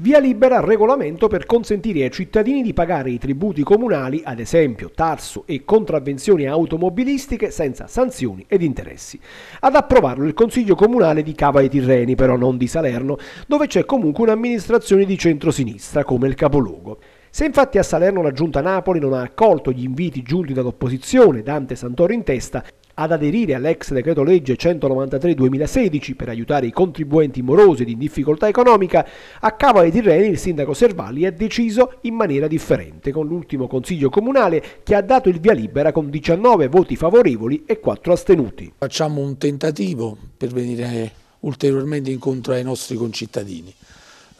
Via libera al regolamento per consentire ai cittadini di pagare i tributi comunali, ad esempio tarso e contravvenzioni automobilistiche, senza sanzioni ed interessi. Ad approvarlo il Consiglio Comunale di Cava ai Tirreni, però non di Salerno, dove c'è comunque un'amministrazione di centrosinistra come il capoluogo. Se infatti a Salerno la giunta Napoli non ha accolto gli inviti giunti dall'opposizione, Dante Santoro in testa, ad aderire all'ex decreto legge 193-2016 per aiutare i contribuenti morosi ed in difficoltà economica, a Cavale di Reni il sindaco Servalli ha deciso in maniera differente con l'ultimo consiglio comunale che ha dato il via libera con 19 voti favorevoli e 4 astenuti. Facciamo un tentativo per venire ulteriormente incontro ai nostri concittadini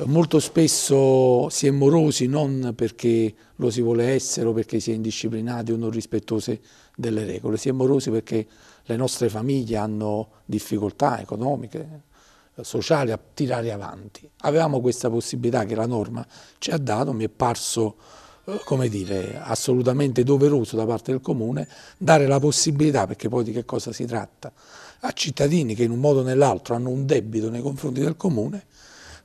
molto spesso si è morosi non perché lo si vuole essere o perché si è indisciplinati o non rispettose delle regole, si è morosi perché le nostre famiglie hanno difficoltà economiche, sociali a tirare avanti. Avevamo questa possibilità che la norma ci ha dato, mi è parso eh, come dire, assolutamente doveroso da parte del Comune dare la possibilità, perché poi di che cosa si tratta, a cittadini che in un modo o nell'altro hanno un debito nei confronti del Comune,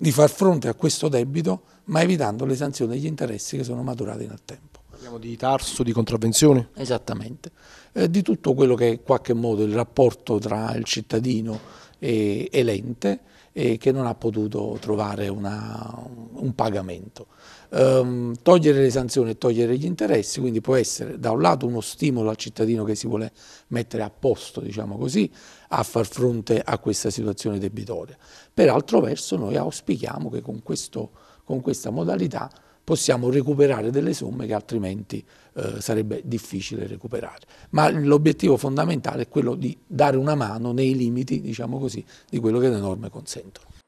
di far fronte a questo debito ma evitando le sanzioni e gli interessi che sono maturati nel tempo. Parliamo di tarso, di contravvenzioni? Esattamente, eh, di tutto quello che è in qualche modo il rapporto tra il cittadino e, e l'ente e eh, che non ha potuto trovare una, un pagamento. Um, togliere le sanzioni e togliere gli interessi, quindi può essere da un lato uno stimolo al cittadino che si vuole mettere a posto, diciamo così, a far fronte a questa situazione debitoria. Per altro verso noi auspichiamo che con, questo, con questa modalità possiamo recuperare delle somme che altrimenti eh, sarebbe difficile recuperare. Ma l'obiettivo fondamentale è quello di dare una mano nei limiti, diciamo così, di quello che le norme consentono.